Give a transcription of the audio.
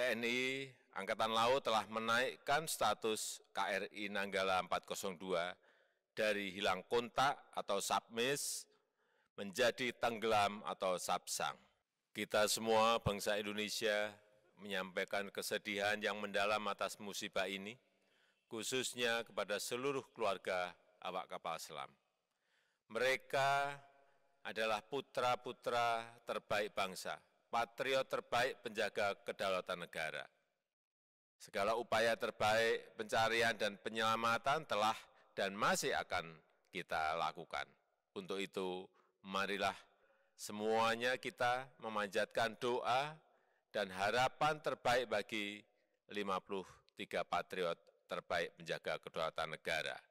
TNI Angkatan Laut telah menaikkan status KRI Nanggala 402 dari hilang kontak atau submis menjadi tenggelam atau sapsang. Kita semua bangsa Indonesia menyampaikan kesedihan yang mendalam atas musibah ini, khususnya kepada seluruh keluarga awak kapal selam. Mereka adalah putra-putra terbaik bangsa, patriot terbaik penjaga kedaulatan negara. Segala upaya terbaik pencarian dan penyelamatan telah dan masih akan kita lakukan. Untuk itu, marilah semuanya kita memanjatkan doa dan harapan terbaik bagi 53 patriot terbaik penjaga kedaulatan negara